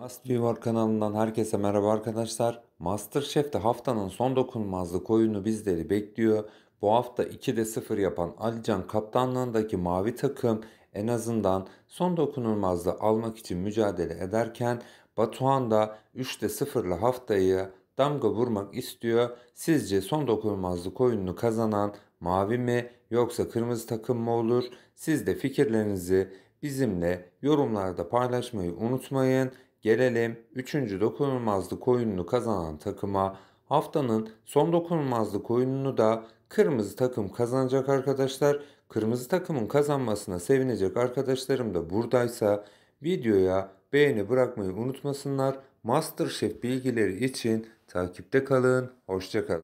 Must Var kanalından herkese merhaba arkadaşlar. Masterchef'te haftanın son dokunmazlık oyunu bizleri bekliyor. Bu hafta 2'de 0 yapan Alican kaptanlığındaki mavi takım en azından son dokunulmazlığı almak için mücadele ederken Batuhan da 3'te 0'la haftayı damga vurmak istiyor. Sizce son dokunulmazlık oyununu kazanan mavi mi yoksa kırmızı takım mı olur? Siz de fikirlerinizi bizimle yorumlarda paylaşmayı unutmayın. Gelelim 3. dokunulmazlık oyununu kazanan takıma. Haftanın son dokunulmazlık oyununu da kırmızı takım kazanacak arkadaşlar. Kırmızı takımın kazanmasına sevinecek arkadaşlarım da buradaysa videoya beğeni bırakmayı unutmasınlar. Masterchef bilgileri için takipte kalın. Hoşçakalın.